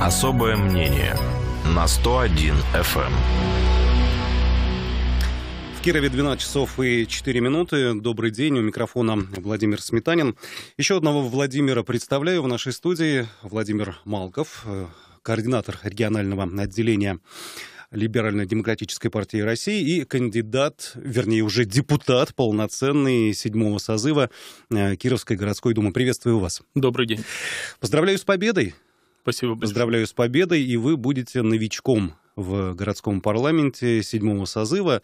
Особое мнение на 101 FM. Эм. В Кирове 12 часов и 4 минуты. Добрый день. У микрофона Владимир Сметанин. Еще одного Владимира представляю в нашей студии. Владимир Малков, э, координатор регионального отделения Либерально-демократической партии России и кандидат, вернее, уже депутат полноценный седьмого созыва э, Кировской городской думы. Приветствую вас. Добрый день. Поздравляю с победой. Спасибо большое. Поздравляю с победой, и вы будете новичком в городском парламенте седьмого созыва.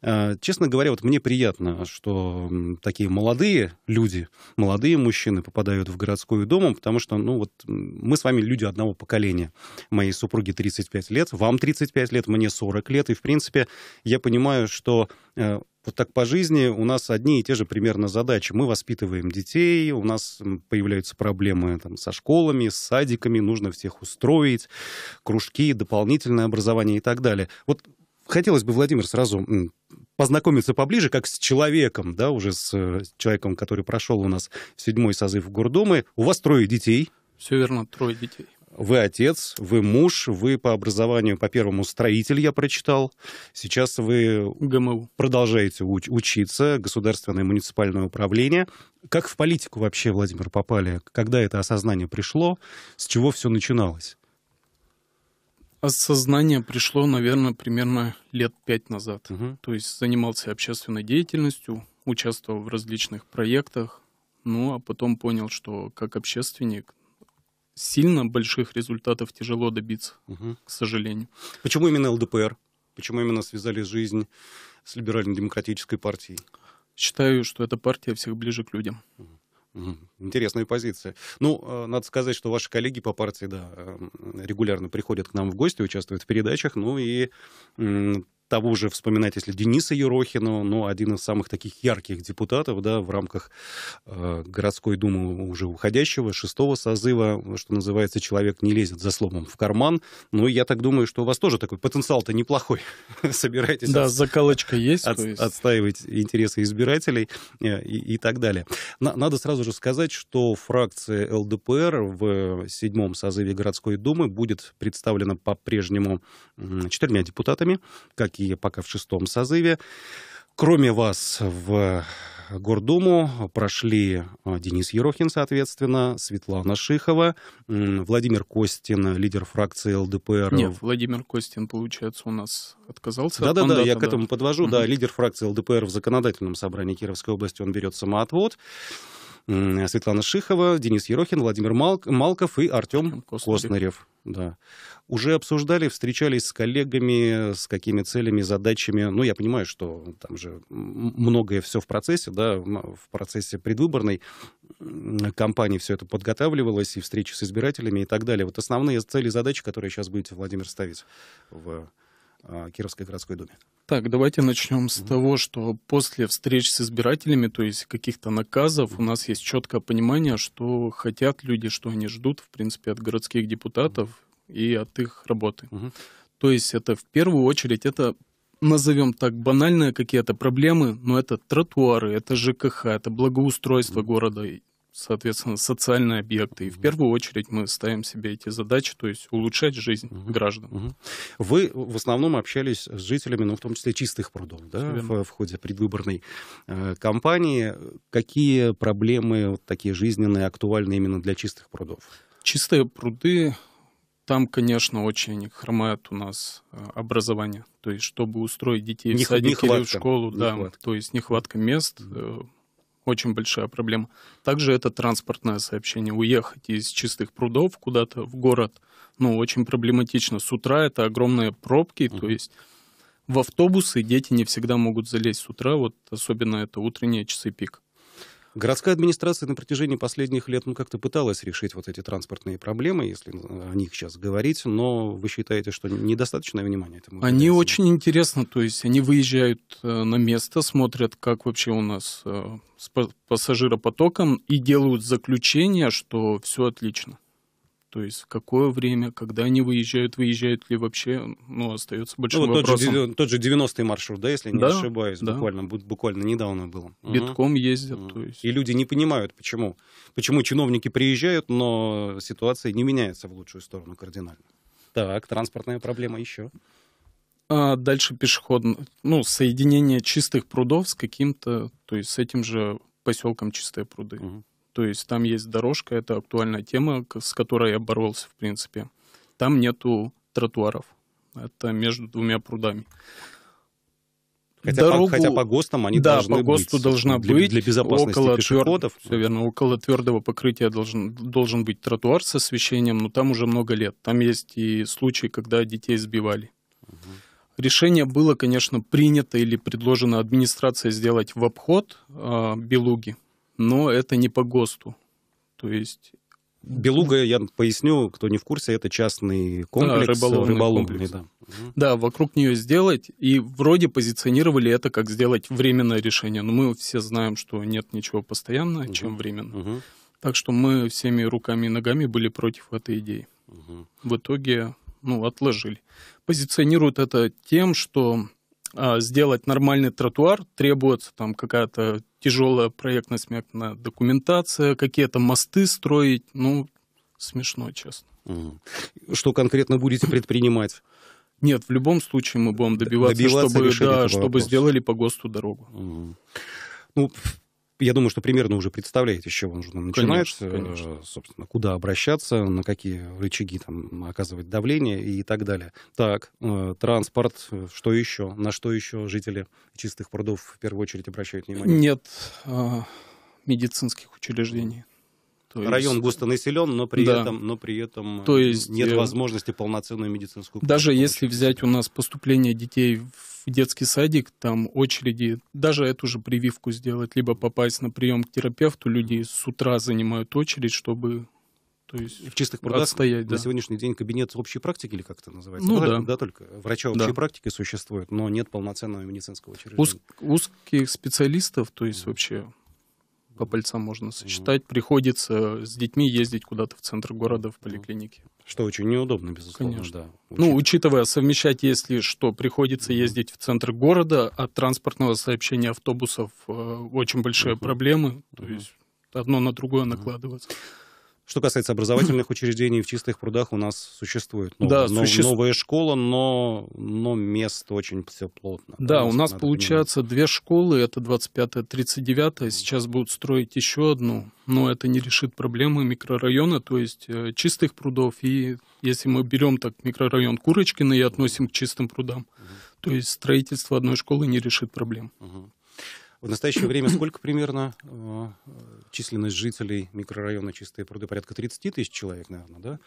А, честно говоря, вот мне приятно, что такие молодые люди, молодые мужчины попадают в городскую думу, потому что, ну, вот мы с вами люди одного поколения. Моей супруге 35 лет, вам 35 лет, мне 40 лет, и, в принципе, я понимаю, что э, вот так по жизни у нас одни и те же примерно задачи. Мы воспитываем детей, у нас появляются проблемы там, со школами, с садиками, нужно всех устроить, кружки, дополнительное образование и так далее. Вот хотелось бы, Владимир, сразу познакомиться поближе, как с человеком, да, уже с э, человеком, который прошел у нас седьмой созыв Гордумы. У вас трое детей. Все верно, трое детей. Вы отец, вы муж, вы по образованию, по первому строитель, я прочитал. Сейчас вы ГМУ. продолжаете уч- учиться, государственное и муниципальное управление. Как в политику вообще, Владимир, попали? Когда это осознание пришло? С чего все начиналось? Осознание пришло, наверное, примерно лет пять назад. Угу. То есть занимался общественной деятельностью, участвовал в различных проектах, ну а потом понял, что как общественник сильно больших результатов тяжело добиться, угу. к сожалению. Почему именно ЛДПР? Почему именно связали жизнь с либерально-демократической партией? Считаю, что эта партия всех ближе к людям. Интересная позиция. Ну, э, надо сказать, что ваши коллеги по партии, да, э, регулярно приходят к нам в гости, участвуют в передачах, ну и того же вспоминать, если Дениса Ерохина, но ну, один из самых таких ярких депутатов, да, в рамках э, городской думы уже уходящего, шестого созыва, что называется, человек не лезет за словом в карман. Ну, я так думаю, что у вас тоже такой потенциал-то неплохой. Собираетесь... Да, заколочка есть, от... есть. Отстаивать интересы избирателей э, и, и так далее. На... Надо сразу же сказать, что фракция ЛДПР в седьмом созыве городской думы будет представлена по-прежнему четырьмя депутатами, как такие пока в шестом созыве. Кроме вас в Гордуму прошли а, Денис Ерохин, соответственно, Светлана Шихова, Владимир Костин, лидер фракции ЛДПР. Нет, Владимир Костин, получается, у нас отказался да, да, Да-да-да, я к этому подвожу. Угу. Да, лидер фракции ЛДПР в законодательном собрании Кировской области, он берет самоотвод. Светлана Шихова, Денис Ерохин, Владимир Малк, Малков и Артем Костнарев. Да. Уже обсуждали, встречались с коллегами, с какими целями, задачами. Ну, я понимаю, что там же многое все в процессе, да, в процессе предвыборной кампании все это подготавливалось, и встречи с избирателями и так далее. Вот основные цели и задачи, которые сейчас будете, Владимир, ставить в Э, Кировской городской думе. Так, давайте начнем с mm того, что после встреч с избирателями, то есть каких-то наказов, у нас есть четкое понимание, что хотят люди, что они ждут, в принципе, от городских депутатов mm и от их работы. mm То есть это в первую очередь, это назовем так, банальные какие-то проблемы, но это тротуары, это ЖКХ, это благоустройство mm города, соответственно, социальные объекты. И в первую очередь мы ставим себе эти задачи, то есть улучшать жизнь угу. граждан. Угу. Вы в основном общались с жителями, ну, в том числе чистых прудов, да, в, в ходе предвыборной э, кампании. Какие проблемы вот такие жизненные, актуальны именно для чистых прудов? Чистые пруды там, конечно, очень хромает у нас э, образование. То есть, чтобы устроить детей не, в садик или в школу, нехватка. да, то есть нехватка мест, очень большая проблема. Также это транспортное сообщение. Уехать из чистых прудов куда-то в город, ну, очень проблематично. С утра это огромные пробки, mm-hmm. то есть в автобусы дети не всегда могут залезть с утра, вот особенно это утренние часы пик. Городская администрация на протяжении последних лет ну, как-то пыталась решить вот эти транспортные проблемы, если э, о них сейчас говорить, но вы считаете, что недостаточное внимание этому? Они интересно? очень интересно, то есть они выезжают э, на место, смотрят, как вообще у нас э, с пассажиропотоком, и делают заключение, что все отлично. То есть в какое время, когда они выезжают, выезжают ли вообще, ну, остается большим ну, вот вопросом. Тот же, тот же 90-й маршрут, да, если не да, ошибаюсь, да. буквально, буквально недавно было. Битком угу. ездят, угу. то есть. И люди не понимают, почему. Почему чиновники приезжают, но ситуация не меняется в лучшую сторону кардинально. Так, транспортная проблема еще. А дальше пешеходное, ну, соединение чистых прудов с каким-то, то есть с этим же поселком Чистые пруды. Угу. То есть там есть дорожка, это актуальная тема, с которой я боролся, в принципе. Там нету тротуаров. Это между двумя прудами. Хотя, Дорогу... по, хотя по ГОСТам они да, должны по ГОСТу быть. должна для, быть. Для безопасности около пешеходов. Твер... Все верно. Около твердого покрытия должен, должен быть тротуар с освещением, но там уже много лет. Там есть и случаи, когда детей сбивали. Угу. Решение было, конечно, принято или предложено администрация сделать в обход э, Белуги, но это не по ГОСТу. То есть Белуга, я поясню, кто не в курсе, это частный комплекс, да, рыболовный, рыболовный комплекс. Да. да, вокруг нее сделать, и вроде позиционировали это как сделать временное решение, но мы все знаем, что нет ничего постоянного, угу. чем временно. Угу. Так что мы всеми руками и ногами были против этой идеи. Угу. В итоге, ну, отложили. Позиционируют это тем, что а, сделать нормальный тротуар, требуется там какая-то тяжелая проектно-сметная документация, какие-то мосты строить, ну, смешно, честно. Что конкретно будете предпринимать? Нет, в любом случае мы будем добиваться, добиваться чтобы, да, чтобы сделали по ГОСТу дорогу. Угу. Ну, я думаю, что примерно уже представляете, с чего нужно начинать, конечно, конечно. Э, собственно, куда обращаться, на какие рычаги там оказывать давление и так далее. Так, э, транспорт, э, что еще, на что еще жители чистых прудов в первую очередь обращают внимание? Нет медицинских учреждений. То есть... Район густо населен, но при да. этом, но при этом То э, есть, нет э, возможности полноценную медицинскую помощь. Даже если взять у нас поступление детей в детский садик, там очереди, даже эту же прививку сделать, либо попасть на прием к терапевту, люди с утра занимают очередь, чтобы то есть в чистых прудах отстоять, на да. сегодняшний день кабинет общей практики или как это называется? Ну, ну да. да, только врача общей да. практики существует, но нет полноценного медицинского учреждения. Уз, узких специалистов, то есть да. вообще по пальцам можно сочетать. Mm-hmm. Приходится с детьми ездить куда-то в центр города, в поликлинике. Что очень неудобно, безусловно. Конечно. Да, ну, учит... Ну, учитывая, совмещать, если что, приходится mm-hmm. ездить в центр города, от транспортного сообщения автобусов э, очень большие mm-hmm. проблемы, то mm-hmm. есть одно на другое mm-hmm. накладывается. Что касается образовательных учреждений, в чистых прудах у нас существует нов, да, нов, суще... новая школа, но, но мест очень все плотно. Да, у нас получается понимать. две школы, это 25-я, 39-я, сейчас будут строить еще одну, но это не решит проблемы микрорайона, то есть э, чистых прудов. И если мы берем так микрорайон Курочкина и относим к чистым прудам, угу. то есть строительство одной школы не решит проблем. Угу. В настоящее время сколько примерно э, численность жителей микрорайона Чистые пруды? Порядка 30 тысяч человек, наверное, да?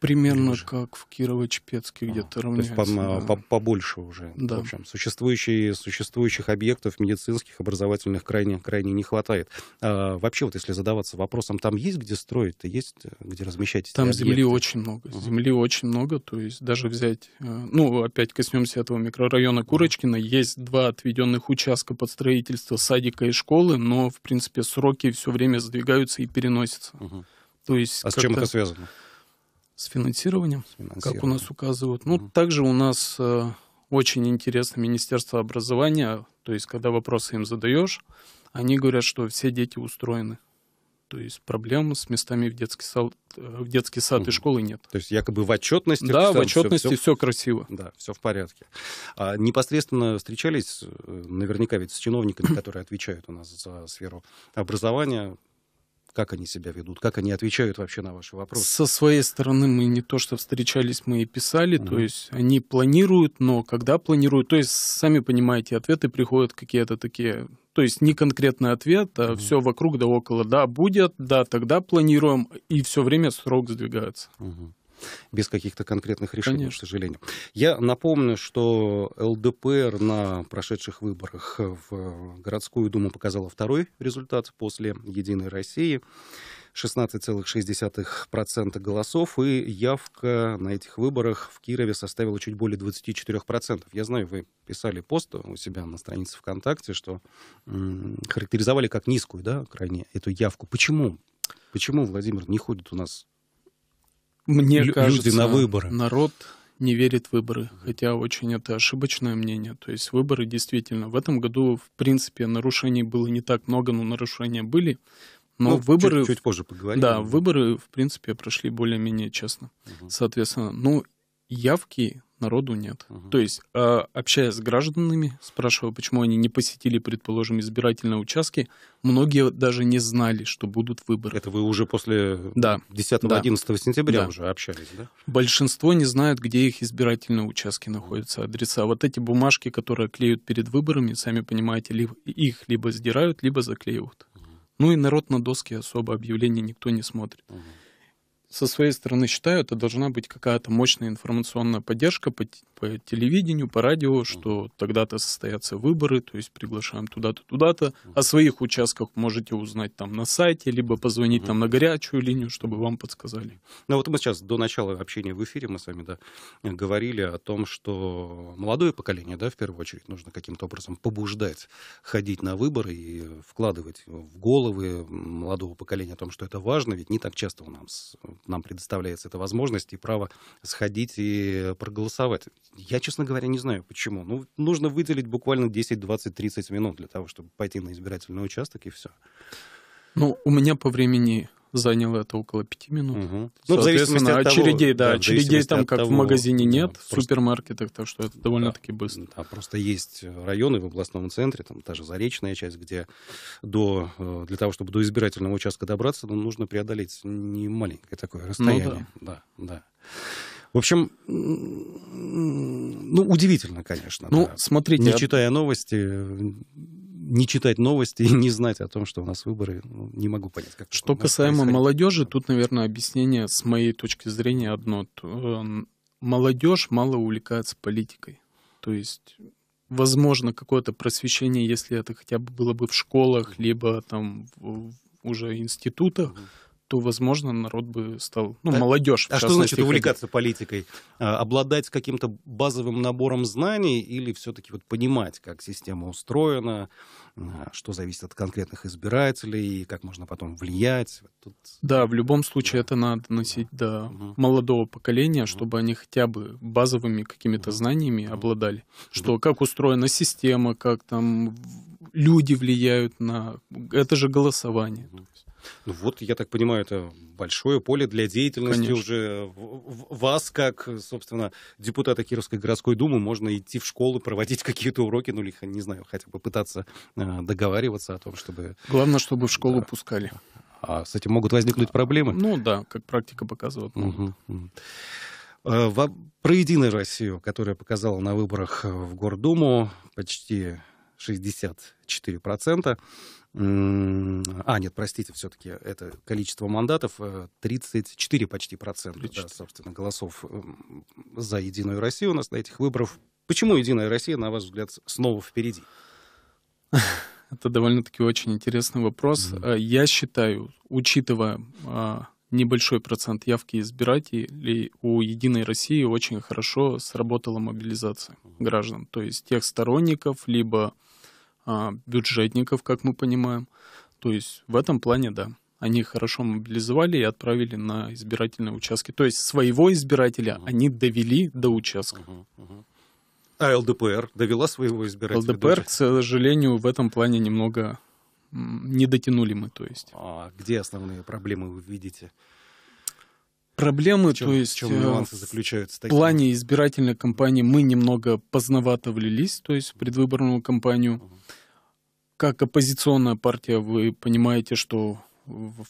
Примерно ниже. как в Кирово-Чепецке а, где-то равняется. То есть по, да. по, побольше уже. Да. В общем, существующие, существующих объектов медицинских, образовательных крайне, крайне не хватает. А, вообще вот если задаваться вопросом, там есть где строить-то, есть где размещать Там объекты? земли очень много. Угу. Земли очень много, то есть даже взять... Э, ну, опять коснемся этого микрорайона Курочкина. Есть два отведенных участка под строительство садика и школы, но, в принципе, сроки все время сдвигаются и переносятся. Угу. То есть а с чем это связано? С финансированием, С финансированием. как у нас указывают. Ну, mm-hmm. также у нас э, очень интересно Министерство образования, то есть, когда вопросы им задаешь, они говорят, что все дети устроены. То есть проблем с местами в детский сад, э, в детский сад угу. и школы нет. То есть якобы в отчетности. Да, в отчетности все, все, все красиво. Да, все в порядке. А непосредственно встречались, э, наверняка ведь с чиновниками, которые отвечают у нас за сферу образования, как они себя ведут, как они отвечают вообще на ваши вопросы. Со своей стороны мы не то что встречались, мы и писали, угу. то есть они планируют, но когда планируют, то есть сами понимаете, ответы приходят какие-то такие, то есть не конкретный ответ, а угу. все вокруг да около, да будет, да тогда планируем, и все время срок сдвигается. Угу без каких-то конкретных решений, Конечно. к сожалению. Я напомню, что ЛДПР на прошедших выборах в городскую думу показала второй результат после «Единой России». 16,6% голосов, и явка на этих выборах в Кирове составила чуть более 24%. Я знаю, вы писали пост у себя на странице ВКонтакте, что м- характеризовали как низкую, да, крайне, эту явку. Почему? Почему, Владимир, не ходит у нас мне Лю- кажется, люди на выборы. народ не верит в выборы, хотя очень это ошибочное мнение. То есть выборы действительно в этом году, в принципе, нарушений было не так много, но нарушения были. Но ну, выборы... Чуть, чуть позже поговорим. Да, выборы, в принципе, прошли более-менее честно. Угу. Соответственно, ну, явки народу нет. Угу. То есть, а, общаясь с гражданами, спрашивая, почему они не посетили, предположим, избирательные участки, многие даже не знали, что будут выборы. Это вы уже после да. 10-11 да. сентября да. уже общались, да? Большинство не знают, где их избирательные участки находятся, адреса. Вот эти бумажки, которые клеют перед выборами, сами понимаете, их либо сдирают, либо заклеивают. Угу. Ну и народ на доске особо объявления никто не смотрит. Угу со своей стороны считаю, это должна быть какая-то мощная информационная поддержка по, по телевидению, по радио, что тогда-то состоятся выборы, то есть приглашаем туда-то, туда-то. О своих участках можете узнать там на сайте, либо позвонить там на горячую линию, чтобы вам подсказали. Ну вот мы сейчас до начала общения в эфире мы с вами да, говорили о том, что молодое поколение, да, в первую очередь, нужно каким-то образом побуждать ходить на выборы и вкладывать в головы молодого поколения о том, что это важно, ведь не так часто у нас нам предоставляется эта возможность и право сходить и проголосовать. Я, честно говоря, не знаю, почему. Ну, нужно выделить буквально 10, 20, 30 минут для того, чтобы пойти на избирательный участок, и все. Ну, у меня по времени заняло это около пяти минут. Угу. Ну, Соответственно, от очередей, того, да, да, очередей там как того, в магазине нет, в супермаркетах, так что это довольно-таки да, быстро. Да, просто есть районы в областном центре, там та же Заречная часть, где до, э, для того, чтобы до избирательного участка добраться, ну, нужно преодолеть не маленькое такое ну расстояние. Ну, да. да, да. В общем, ну, удивительно, конечно. Ну, да. смотрите. Не читая новости, не читать новости и не знать о том, что у нас выборы, ну, не могу понять. Как что касаемо молодежи, тут, наверное, объяснение с моей точки зрения одно. Э, молодежь мало увлекается политикой. То есть, возможно, какое-то просвещение, если это хотя бы было бы в школах, либо там в уже институтах, mm-hmm то, возможно, народ бы стал, ну, а, молодежь. А что значит увлекаться политикой? А, обладать каким-то базовым набором знаний или все-таки вот понимать, как система устроена, а, что зависит от конкретных избирателей, и как можно потом влиять? Вот тут... Да, в любом случае да. это надо носить да. до угу. молодого поколения, угу. чтобы они хотя бы базовыми какими-то угу. знаниями угу. обладали. Что, как устроена система, как там люди влияют на... Это же голосование. Угу. Ну вот, я так понимаю, это большое поле для деятельности Конечно. уже вас, как, собственно, депутата Кировской городской думы, можно идти в школу проводить какие-то уроки, ну или, не знаю, хотя бы пытаться э, договариваться о том, чтобы... Главное, чтобы в школу да. пускали. А с этим могут возникнуть а, проблемы? Ну да, как практика показывает. Угу. Про «Единую Россию», которая показала на выборах в Гордуму почти 64%. А, нет, простите, все-таки это количество мандатов 34 э, почти процента, 34. Да, собственно, голосов эм, за Единую Россию у нас на этих выборах. Почему Единая Россия, на ваш взгляд, снова впереди? Это довольно-таки очень интересный вопрос. Mm-hmm. Я считаю, учитывая а, небольшой процент явки избирателей, у «Единой России» очень хорошо сработала мобилизация граждан, то есть тех сторонников, либо а, бюджетников, как мы понимаем. То есть в этом плане, да, они хорошо мобилизовали и отправили на избирательные участки. То есть своего избирателя угу. они довели до участка. Угу, угу. А ЛДПР довела своего избирателя? ЛДПР, к сожалению, в этом плане немного не дотянули мы, то есть. А где основные проблемы вы видите? проблемы, чем, то есть э, в, чем нюансы заключаются в плане избирательной кампании мы немного поздновато влились, то есть в предвыборную кампанию. Как оппозиционная партия вы понимаете, что в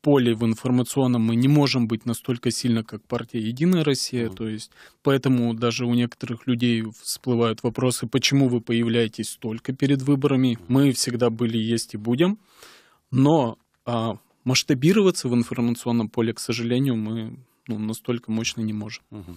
поле, в информационном мы не можем быть настолько сильно, как партия «Единая Россия», угу. то есть поэтому даже у некоторых людей всплывают вопросы, почему вы появляетесь только перед выборами. Угу. Мы всегда были, есть и будем. Но а, масштабироваться в информационном поле, к сожалению, мы ну, настолько мощно не можем. Угу.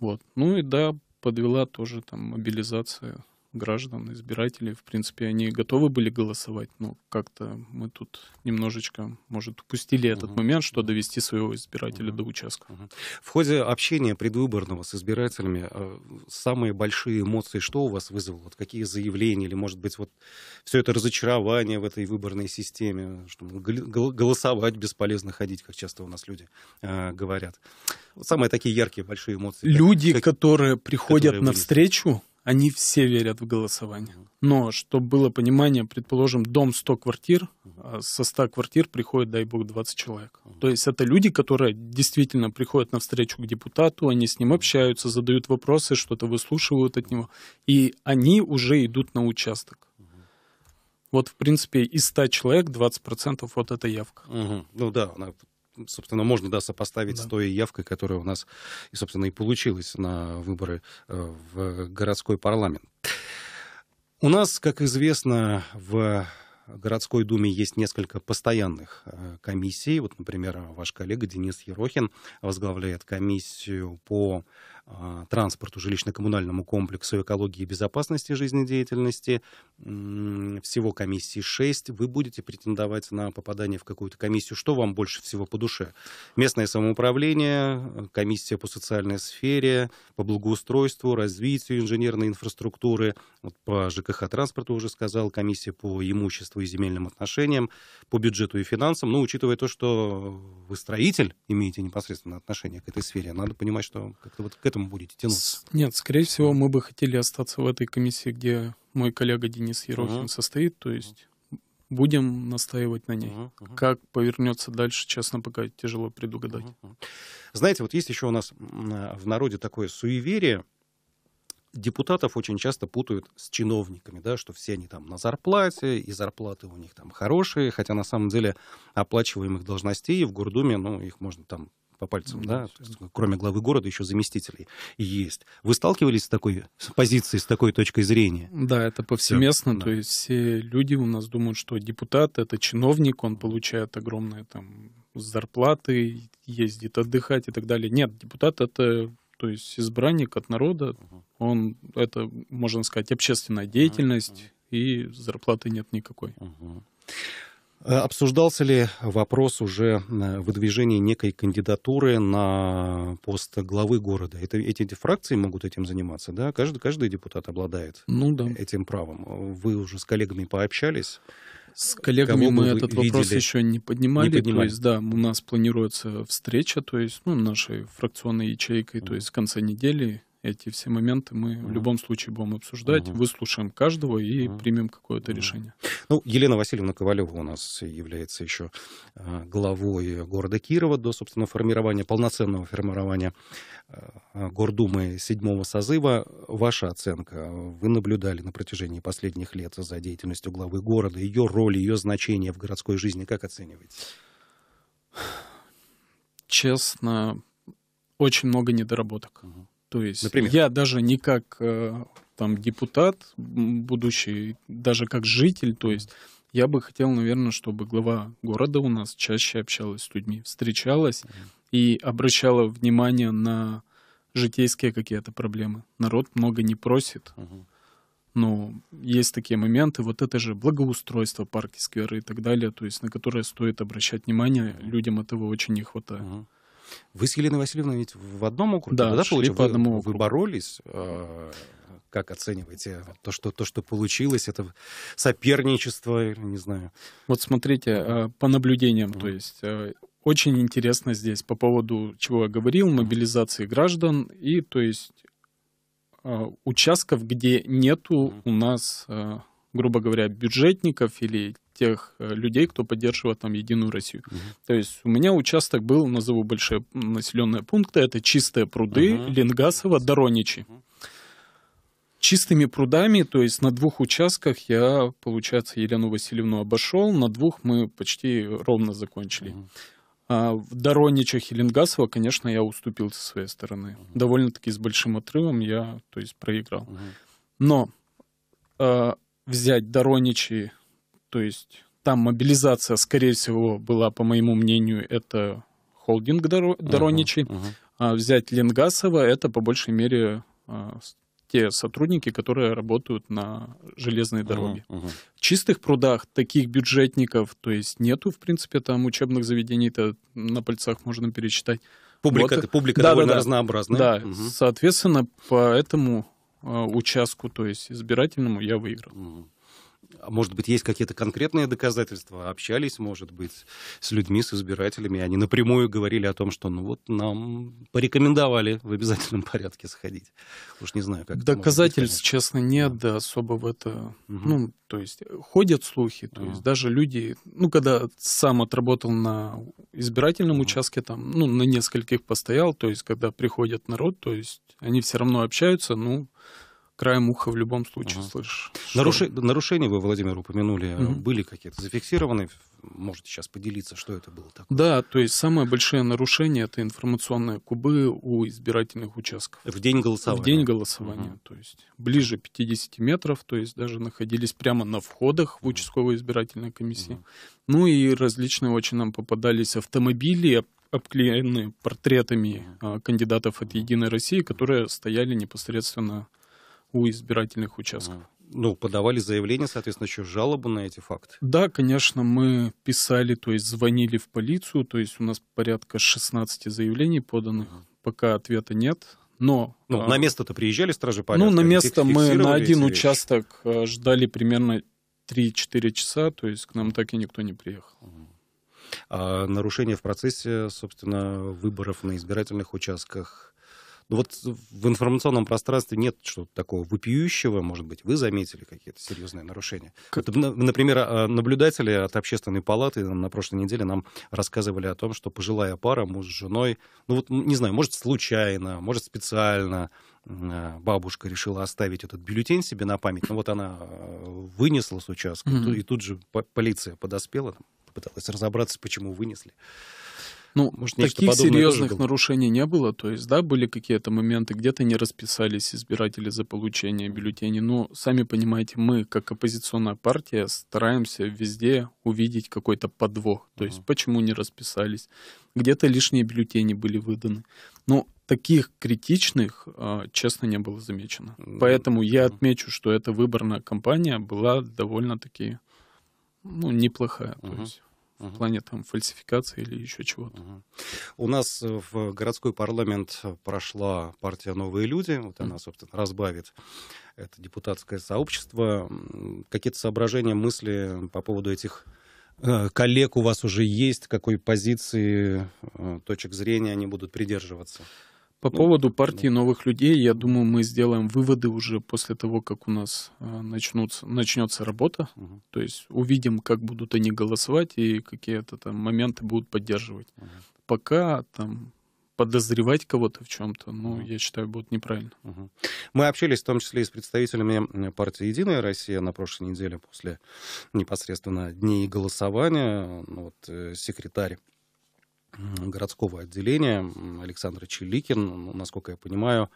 Вот. Ну и да, подвела тоже там мобилизация граждан, избирателей. В принципе, они готовы были голосовать, но как-то мы тут немножечко, может, упустили этот uh-huh. момент, что довести своего избирателя uh-huh. до участка. Uh-huh. В ходе общения предвыборного с избирателями э, самые большие эмоции что у вас вызвало? Вот какие заявления или, может быть, вот все это разочарование в этой выборной системе, что голосовать бесполезно ходить, как часто у нас люди э, говорят. Вот самые такие яркие, большие эмоции. Люди, как, которые приходят которые встречу они все верят в голосование. Но, чтобы было понимание, предположим, дом 100 квартир, а со 100 квартир приходит, дай бог, 20 человек. То есть это люди, которые действительно приходят на встречу к депутату, они с ним общаются, задают вопросы, что-то выслушивают от него, и они уже идут на участок. Вот, в принципе, из 100 человек 20% вот эта явка. Угу. Ну да, она собственно, можно, да, сопоставить да. с той явкой, которая у нас, и, собственно, и получилась на выборы э, в городской парламент. У нас, как известно, в городской думе есть несколько постоянных э, комиссий. Вот, например, ваш коллега Денис Ерохин возглавляет комиссию по а, транспорту, жилищно-коммунальному комплексу, экологии и безопасности жизнедеятельности. Всего комиссии 6. Вы будете претендовать на попадание в какую-то комиссию. Что вам больше всего по душе? Местное самоуправление, комиссия по социальной сфере, по благоустройству, развитию инженерной инфраструктуры, вот по ЖКХ-транспорту уже сказал, комиссия по имуществу и земельным отношениям, по бюджету и финансам. Но ну, учитывая то, что вы строитель, имеете непосредственное отношение к этой сфере, надо понимать, что как-то вот к этому этому будете тянуться? Нет, скорее всего, мы бы хотели остаться в этой комиссии, где мой коллега Денис Ерохин угу. состоит, то есть будем настаивать на ней. uh-huh. Как повернется дальше, честно, пока тяжело предугадать. Uh-huh. Знаете, вот есть еще у нас а, в народе такое суеверие. Депутатов очень часто путают с чиновниками, да, что все они там на зарплате, и зарплаты у них там хорошие, хотя на самом деле оплачиваемых должностей в Гурдуме, ну, их можно там по пальцам, да, есть, кроме главы города еще заместителей есть. Вы сталкивались с такой позицией, с такой точкой зрения? Да, это повсеместно, да. то есть все люди у нас думают, что депутат — это чиновник, он получает огромные там зарплаты, ездит отдыхать и так далее. Нет, депутат — это то есть избранник от народа, он, это, можно сказать, общественная деятельность, и зарплаты нет никакой. Угу. Э, обсуждался ли вопрос уже э, выдвижения некой кандидатуры на пост главы города? Это, эти фракции могут этим заниматься, да? Каждый, каждый депутат обладает ну, да. этим правом. Вы уже с коллегами пообщались? С коллегами мы этот видели? вопрос еще не поднимали. не поднимали. То есть, да, у нас планируется встреча, то есть, ну, нашей фракционной ячейкой, то есть в конце недели эти все моменты мы в любом случае будем обсуждать, mm-hmm. выслушаем каждого и mm-hmm. примем какое-то mm-hmm. решение. Ну, Елена Васильевна Ковалева у нас является еще а, главой города Кирова до, собственно, формирования, полноценного формирования а, Гордумы седьмого созыва. Ваша оценка, вы наблюдали на протяжении последних лет за деятельностью главы города, ее роль, ее значение в городской жизни, как оцениваете? Честно, очень много недоработок. Угу. То есть Например? я даже не как э, там депутат будущий, даже как житель, то есть я бы хотел, наверное, чтобы глава города у нас чаще общалась с людьми, встречалась mm -hmm. и обращала внимание на житейские какие-то проблемы. Народ много не просит. Mm -hmm. Но есть такие моменты, вот это же благоустройство, парки, скверы и так далее, то есть на которые стоит обращать внимание, людям этого очень не хватает. Uh-huh. Вы с Еленой Васильевной ведь в одном округе, да, да шли по одному округу. вы боролись. Э, как оцениваете то что, то, что получилось, это соперничество, не знаю? Вот смотрите, э, по наблюдениям, то есть э, очень интересно здесь по поводу, чего я говорил, мобилизации граждан и, то есть, участков, где нету у нас, грубо говоря, бюджетников или тех э, людей, кто поддерживает там Единую Россию. Угу. То есть у меня участок был, назову большие населенные пункты, это Чистые пруды, угу. Ленгасово, Дороничи. Чистыми прудами, то есть на двух участках я, получается, Елену Васильевну обошел, на двух мы почти ровно закончили. А в Дороничах и Ленгасово, конечно, я уступил со своей стороны. Довольно-таки с большим отрывом я, то есть, проиграл. Но э, взять Дороничи то есть там мобилизация, скорее всего, была, по моему мнению, это холдинг Доро- Uh-huh, uh-huh. А взять Ленгасова, это по большей мере а, те сотрудники, которые работают на железной дороге. Uh-huh, uh-huh. В чистых прудах таких бюджетников, то есть нету, в принципе, там учебных заведений, это на пальцах можно перечитать. Публика, вот. публика да, довольно да, разнообразная. Да, угу. соответственно, по этому а, участку, то есть избирательному, я выиграл. Угу. А может быть, есть какие-то конкретные доказательства, общались, может быть, с людьми, с избирателями, они напрямую говорили о том, что ну вот нам порекомендовали в обязательном порядке сходить. Уж не знаю, как Доказательств, быть, честно, нет да, особо в это. Угу. Ну, то есть ходят слухи, то угу. есть даже люди, ну, когда сам отработал на избирательном угу. участке, там, ну, на нескольких постоял, то есть когда приходят народ, то есть они все равно общаются, ну, краем уха в любом случае ага. слышишь. Наруши... Нарушения вы, Владимир, упомянули, угу. были какие-то зафиксированы? Можете сейчас поделиться, что это было такое? Да, то есть самое большое нарушение это информационные кубы у избирательных участков. В день голосования? В день голосования, угу. то есть ближе 50 метров, то есть даже находились прямо на входах в участковой избирательной комиссии. Угу. Ну и различные очень нам попадались автомобили, обклеенные портретами а, кандидатов от «Единой России», которые стояли непосредственно у избирательных участков. А, ну, подавали заявление, соответственно, еще жалобу на эти факты. Да, конечно, мы писали, то есть звонили в полицию, то есть у нас порядка 16 заявлений поданных, пока ответа нет. Но ну, а, на место-то приезжали стражи порядка? Ну, на место мы на один участок а, ждали примерно 3-4 часа, то есть к нам так и никто не приехал. А нарушения в процессе, собственно, выборов на избирательных участках вот в информационном пространстве нет что-то такого выпиющего, может быть, вы заметили какие-то серьезные нарушения. Как... Например, а, наблюдатели от общественной палаты на прошлой неделе нам рассказывали о том, что пожилая пара, муж с женой, ну вот, не знаю, может, случайно, может, специально, а, бабушка решила оставить этот бюллетень себе на память, но вот она а, вынесла с участка, mm-hmm. и тут же полиция подоспела, пыталась разобраться, почему вынесли. Ну, может, таких серьезных нарушений не было. То есть, да, были какие-то моменты, где-то не расписались избиратели за получение бюллетеней. Но, сами понимаете, мы, как оппозиционная партия, стараемся везде увидеть какой-то подвох. То есть, uh-huh. почему не расписались? Где-то лишние бюллетени были выданы. Но таких критичных, а, честно, не было замечено. Uh-huh. Поэтому я отмечу, что эта выборная кампания была довольно-таки ну, неплохая. Uh-huh. То есть угу. плане там фальсификации или еще чего-то. Угу. У нас э, в городской парламент прошла партия «Новые люди», вот она, собственно, разбавит это депутатское сообщество. Какие-то соображения, мысли по поводу этих э, коллег у вас уже есть, какой позиции, э, точек зрения они будут придерживаться? По ну, поводу партии ну. новых людей, я думаю, мы сделаем выводы уже после того, как у нас а, начнутся, начнется работа. Угу. То есть увидим, как будут они голосовать и какие-то там моменты будут поддерживать. Угу. Пока там подозревать кого-то в чем-то, ну, я считаю, будет неправильно. Угу. Мы общались в том числе и с представителями партии «Единая Россия» на прошлой неделе после непосредственно дней голосования. Ну вот э, секретарь городского отделения Александр Челикин, насколько я понимаю,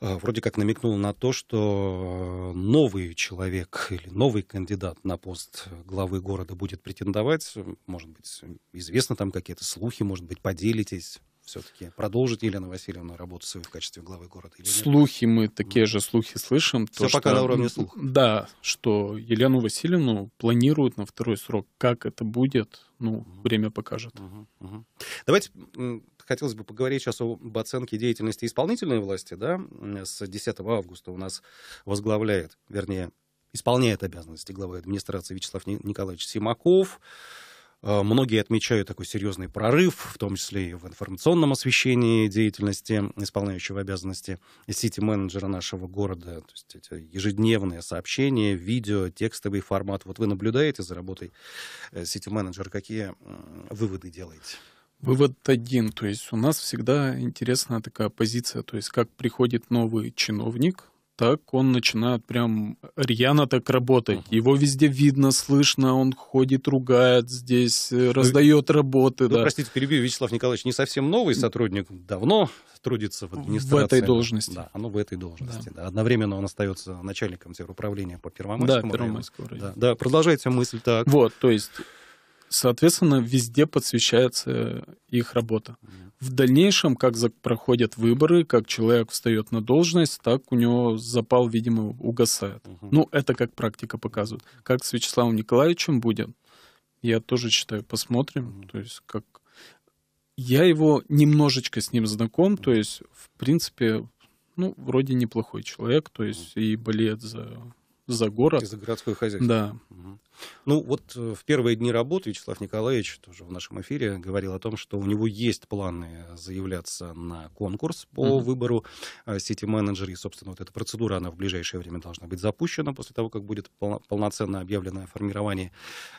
э, вроде как намекнул на то, что э, новый человек или новый кандидат на пост главы города будет претендовать. Может быть, известно там какие-то слухи, может быть, поделитесь все-таки? Продолжит Елена Васильевна работу свою в качестве главы города? Или нет? слухи, мы такие же слухи слышим. Все то, пока что, на уровне слуха. Да, что Елену Васильевну планируют на второй срок. Как это будет, ну, угу. время покажет. Угу, угу. Давайте хотелось бы поговорить сейчас об оценке деятельности исполнительной власти. Да? С 10 августа у нас возглавляет, вернее, исполняет обязанности главы администрации Вячеслав Николаевич Симаков. Э, многие отмечают такой серьезный прорыв, в том числе и в информационном освещении деятельности исполняющего обязанности сити-менеджера нашего города. То есть эти ежедневные сообщения, видео, текстовый формат. Вот вы наблюдаете за работой э, сити-менеджера, какие выводы делаете? Вывод один. То есть у нас всегда интересна такая позиция, то есть как приходит новый чиновник, так он начинает прям рьяно так работать. Uh-huh. Его везде видно, слышно, он ходит, ругает здесь, э, ну, раздает работы. Ну, да. простите, перебью, Вячеслав Николаевич не совсем новый сотрудник, давно трудится в администрации. В этой должности. Да, оно в этой должности. Да. Да. Одновременно он остается начальником управления по Первомайскому Да, району. Первомайского Да, да, продолжайте мысль так. Вот, то есть соответственно, везде подсвещается э, их работа. В дальнейшем, как проходят выборы, как человек встает на должность, так у него запал, видимо, угасает. Угу. Ну, это как практика показывает. Как с Вячеславом Николаевичем будет, я тоже считаю, посмотрим. Угу. То есть, как я его немножечко с ним знаком, то есть, в принципе, ну, вроде неплохой человек, то есть, и болеет за, за город. И за городское хозяйство. Да. Угу. Ну, вот э, в первые дни работы Вячеслав Николаевич тоже в нашем эфире говорил о том, что у него есть планы заявляться на конкурс по mm-hmm. выбору э, сети-менеджера. И, собственно, вот эта процедура, она в ближайшее время должна быть запущена после того, как будет полноценно объявлено формирование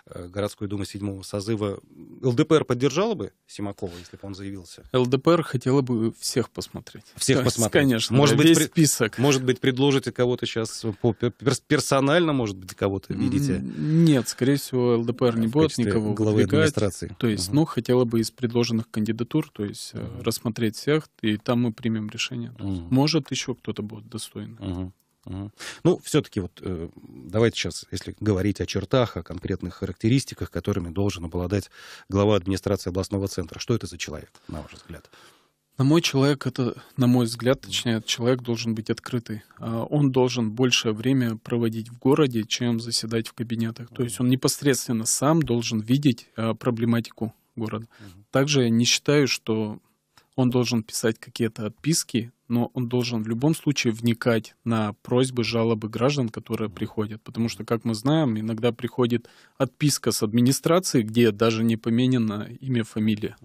э, городской думы седьмого созыва. ЛДПР поддержала бы Симакова, если бы он заявился? ЛДПР хотела бы всех посмотреть. Всех да, посмотреть. Конечно, может быть, весь список. Может быть, предложите кого-то сейчас по персонально, может быть, кого-то видите? Нет, скорее всего, ЛДПР не будет никого главы выдвигать. администрации. То есть, угу. ну, хотела бы из предложенных кандидатур, то есть угу. рассмотреть всех, и там мы примем решение. Угу. Может, еще кто-то будет достойный. Угу. Ну, все-таки вот э, давайте сейчас, если говорить о чертах, о конкретных характеристиках, которыми должен обладать глава администрации областного центра, что это за человек, на ваш взгляд? На мой человек это, на мой взгляд, точнее, человек должен быть открытый. А, он должен больше время проводить в городе, чем заседать в кабинетах. То есть он непосредственно сам должен видеть а, проблематику города. Также я не считаю, что он должен писать какие-то отписки, но он должен в любом случае вникать на просьбы, жалобы граждан, которые приходят. Потому что, как мы знаем, иногда приходит отписка с администрации, где даже не поменено имя, фамилия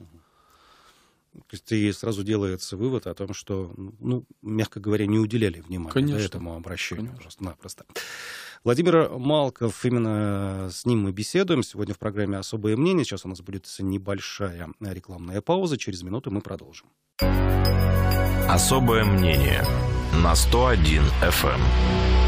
и сразу делается вывод о том, что, ну, мягко говоря, не уделяли внимания Конечно. этому обращению Конечно. просто-напросто. Владимир Малков, именно с ним мы беседуем. Сегодня в программе «Особое мнение». Сейчас у нас будет небольшая рекламная пауза. Через минуту мы продолжим. «Особое мнение» на 101 FM.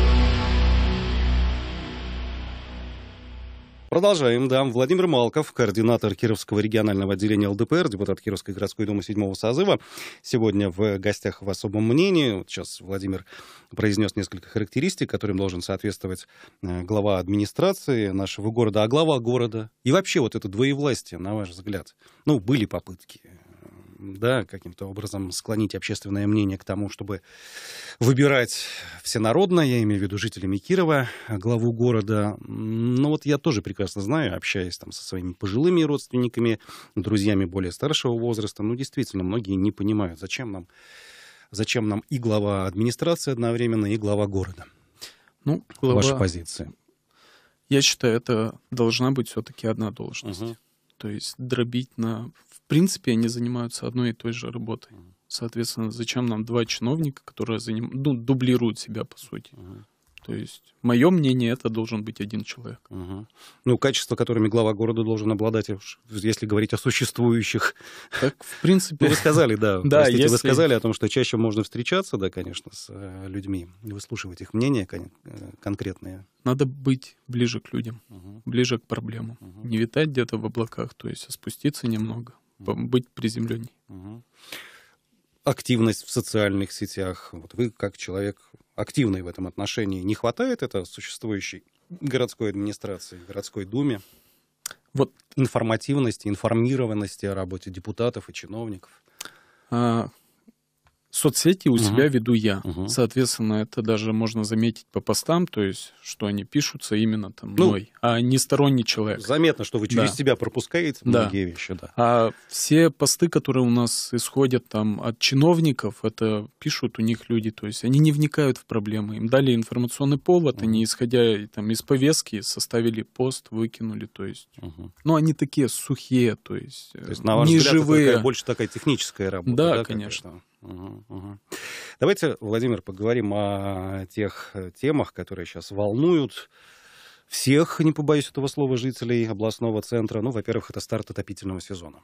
Продолжаем, да. Владимир Малков, координатор Кировского регионального отделения ЛДПР, депутат Кировской городской думы седьмого созыва, сегодня в гостях в особом мнении. Вот сейчас Владимир произнес несколько характеристик, которым должен соответствовать э, глава администрации нашего города, а глава города. И вообще вот это двоевластие, на ваш взгляд. Ну, были попытки да, каким-то образом склонить общественное мнение к тому, чтобы выбирать всенародно, я имею в виду жителями Кирова, главу города. Но вот я тоже прекрасно знаю, общаясь там со своими пожилыми родственниками, друзьями более старшего возраста, ну, действительно, многие не понимают, зачем нам, зачем нам и глава администрации одновременно, и глава города. Ну, глава... Ваши позиции. Я считаю, это должна быть все-таки одна должность. Угу. То есть дробить на принципе, они занимаются одной и той же работой. Соответственно, зачем нам два чиновника, которые заним... ну, дублируют себя, по сути? Uh-huh. То есть, мое мнение, это должен быть один человек. Угу. Ну, качества, которыми глава города должен обладать, если говорить о существующих. Так, в принципе... вы сказали, да. да если... Вы сказали о том, что чаще можно встречаться, да, конечно, с э, людьми, выслушивать их мнения кон- э, конкретные. Надо быть ближе к людям, ближе к проблемам. Не витать где-то в облаках, то есть, а спуститься немного, М-м. быть приземленней. Активность в социальных сетях. Вот вы как человек активный в этом отношении. Не хватает это существующей городской администрации, городской думе? Вот информативности, информированности о работе депутатов и чиновников. А, соцсети у угу. себя веду я. Угу. Соответственно, это даже можно заметить по постам, то есть, что они пишутся именно там ну, мной, а не сторонний человек. Заметно, что вы через да. себя пропускаете да. многие вещи, да. А все посты, которые у нас исходят там от чиновников, это пишут у них люди, то есть они не вникают в проблемы. Им дали информационный повод, угу. они, исходя там из повестки, составили пост, выкинули, то есть... Угу. Ну, они такие сухие, то есть... То есть, э, на ваш неживые. взгляд, это такая, больше такая техническая работа, да, да конечно. Какая-то? Угу, угу. Давайте, Владимир, поговорим о тех э, темах, которые сейчас волнуют всех, не побоюсь этого слова, жителей областного центра. Ну, во-первых, это старт отопительного сезона.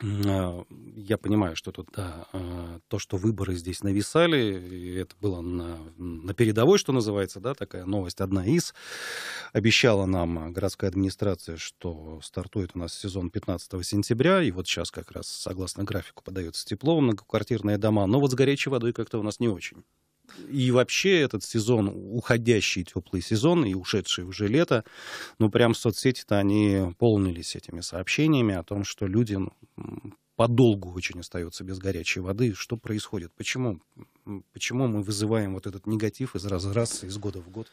А, я понимаю, что тут, да, а, то, что выборы здесь нависали, это было на, на передовой, что называется, да, такая новость одна из. Обещала нам городская администрация, что стартует у нас сезон 15 сентября, и вот сейчас как раз, согласно графику, подается тепло в многоквартирные дома, но вот с горячей водой как-то у нас не очень. И вообще этот сезон, уходящий теплый сезон и ушедший уже лето, ну прям соцсети-то они полнились этими сообщениями о том, что люди ну, подолгу очень остаются без горячей воды. Что происходит? Почему? Почему мы вызываем вот этот негатив из раза в раз, из года в год?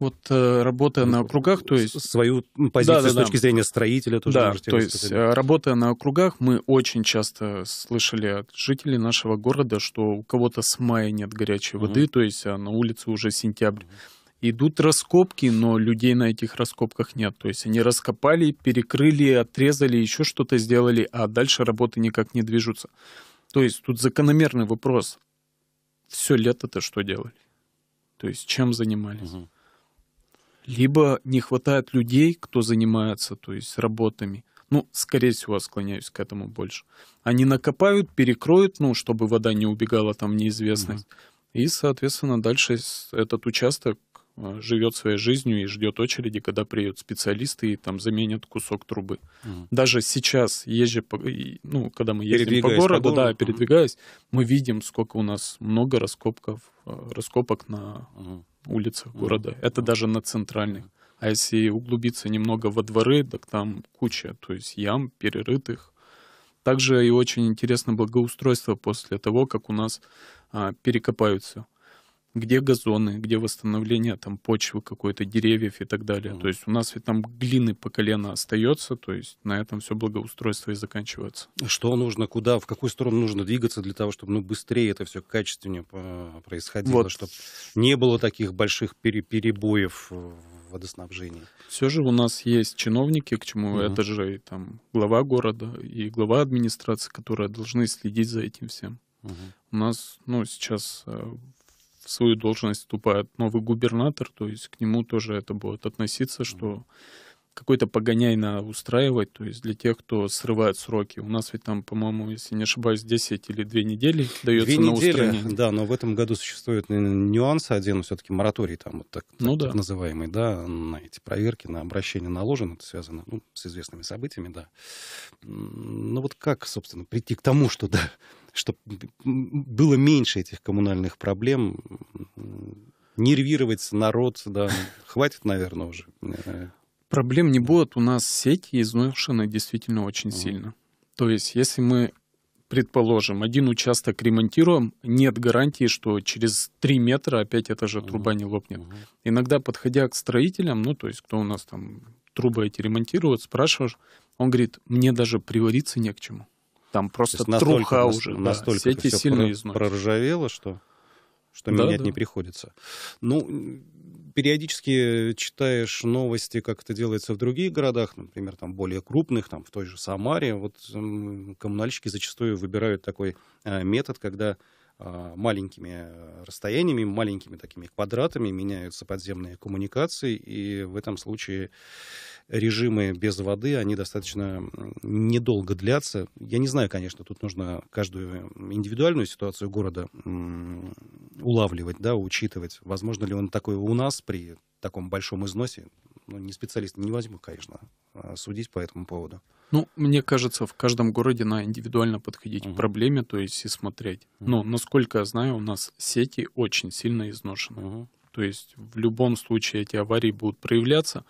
вот э, работая на округах, то есть... Свою ну, позицию да, да, с точки да. зрения строителя тоже Да, то есть э, работая на округах, мы очень часто слышали от жителей нашего города, что у кого-то с мая нет горячей угу. воды, то есть а на улице уже сентябрь. Угу. Идут раскопки, но людей на этих раскопках нет. То есть они раскопали, перекрыли, отрезали, еще что-то сделали, а дальше работы никак не движутся. То есть тут закономерный вопрос. Все лето-то что делали? То есть чем занимались? Угу либо не хватает людей, кто занимается, то есть работами. Ну, скорее всего, склоняюсь к этому больше. Они накопают, перекроют, ну, чтобы вода не убегала там в неизвестность. Mm-hmm. И, соответственно, дальше этот участок э, живет своей жизнью и ждет очереди, когда приедут специалисты и там заменят кусок трубы. Mm-hmm. Даже сейчас, езжу ну, когда мы ездим по городу, по городу, да, передвигаясь, mm-hmm. мы видим, сколько у нас много раскопков, э, раскопок на mm-hmm улицах города. Это даже на центральных А если углубиться немного во дворы, так там куча, то есть ям перерытых. Также и очень интересно благоустройство после того, как у нас а, перекопаются где газоны, где восстановление там почвы какой-то, деревьев и так далее. mm То есть у нас ведь там глины по колено остается, то есть на этом все благоустройство и заканчивается. Что нужно, куда, в какую сторону нужно двигаться для того, чтобы ну, быстрее это все качественнее а, происходило, вот. чтобы не было таких больших перебоев водоснабжении. Все же у нас есть чиновники, к чему угу. это же и там глава города и глава администрации, которые должны следить за этим всем. Угу. У нас, ну, сейчас э, в свою должность вступает новый губернатор, то есть к нему тоже это будет относиться, что mm-hmm какой-то погоняй надо устраивать, то есть для тех, кто срывает сроки. У нас ведь там, по-моему, если не ошибаюсь, 10 или 2 недели дается две на недели, устранение. Да, но в этом году существует э, нюанс один, все-таки мораторий там вот так, ну, так, да. так называемый, да, на эти проверки, на обращение наложен, это связано ну, с известными событиями, да. Ну вот как, собственно, прийти к тому, что да, чтобы было меньше этих коммунальных проблем, нервировать народ, да, ну, хватит, наверное, уже. Э, проблем не будет. У нас сети изношены действительно очень угу. сильно. То есть, если мы предположим, один участок ремонтируем, нет гарантии, что через 3 метра опять эта же труба uh -huh. не лопнет. Uh -huh. Иногда, подходя к строителям, ну, то есть, кто у нас там трубы эти ремонтирует, спрашиваешь, он говорит, мне даже привариться не к чему. Там просто труха уже. Настолько, да, сети все сильно про, износят. проржавело, что, что да, менять да. не приходится. Ну, периодически читаешь новости, как это делается в других городах, например, там более крупных, там в той же Самаре. Вот коммунальщики зачастую выбирают такой а, метод, когда а, маленькими расстояниями, маленькими такими квадратами меняются подземные коммуникации, и в этом случае режимы без воды, они достаточно недолго длятся. Я не знаю, конечно, тут нужно каждую индивидуальную ситуацию города улавливать, да, учитывать. Возможно ли он такой у нас при таком большом износе? Ну, не специалист не возьму, конечно, а судить по этому поводу. Ну, мне кажется, в каждом городе надо индивидуально подходить uh к проблеме, то есть и смотреть. uh Но, насколько я знаю, у нас сети очень сильно изношены. uh То есть в любом случае эти аварии будут проявляться.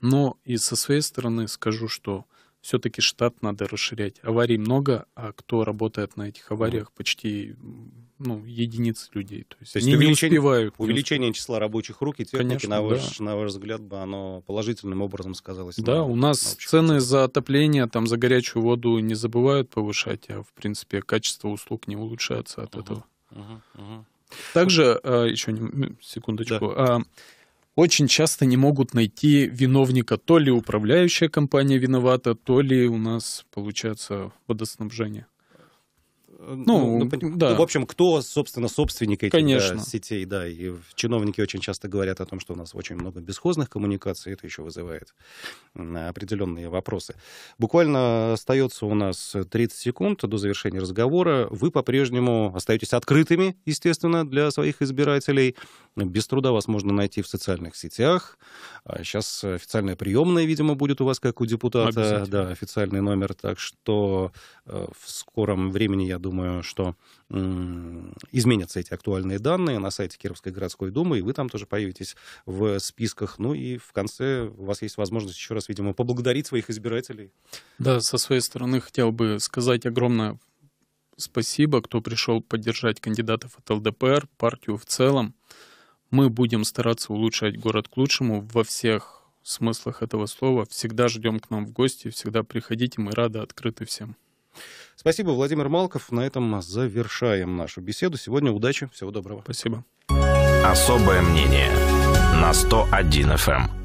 Но и со своей стороны скажу, что все-таки штат надо расширять. Аварий много, а кто работает на этих авариях, почти ну, единицы людей. То есть, То есть они увеличение, не успевают. Увеличение не числа рабочих рук и техники, Конечно, на, ваш, да. на ваш взгляд, бы оно положительным образом сказалось. Да, на, у нас на цены за отопление, там, за горячую воду не забывают повышать, а, в принципе, качество услуг не улучшается от угу, этого. Угу, угу. Также, а, еще секундочку, да. а, очень часто не могут найти виновника. То ли управляющая компания виновата, то ли у нас, получается, водоснабжение. Э, ну, ну, ну да. Ну, в общем, кто, собственно, собственник этих Конечно. Да, сетей, да, и чиновники очень часто говорят о том, что у нас очень много бесхозных коммуникаций, это еще вызывает определенные вопросы. Буквально остается у нас 30 секунд до завершения разговора. Вы по-прежнему остаетесь открытыми, естественно, для своих избирателей. Ну, без труда вас можно найти в социальных сетях. Сейчас а официальная приемная, видимо, будет у вас, как у депутата. Да, официальный номер. Так что э, в скором времени, я думаю, что изменятся эти актуальные данные на сайте Кировской городской думы, и вы там тоже появитесь в списках. Ну и в конце у вас есть возможность еще раз, видимо, поблагодарить своих избирателей. Да, со своей стороны хотел бы сказать огромное спасибо, кто пришел поддержать кандидатов от ЛДПР, партию в целом. Мы будем стараться улучшать город к лучшему во всех смыслах этого слова. Всегда ждем к нам в гости, всегда приходите, мы рады, открыты всем. Спасибо, Владимир Малков. На этом завершаем нашу беседу. Сегодня удачи, всего доброго. Спасибо. Особое мнение на 101 FM.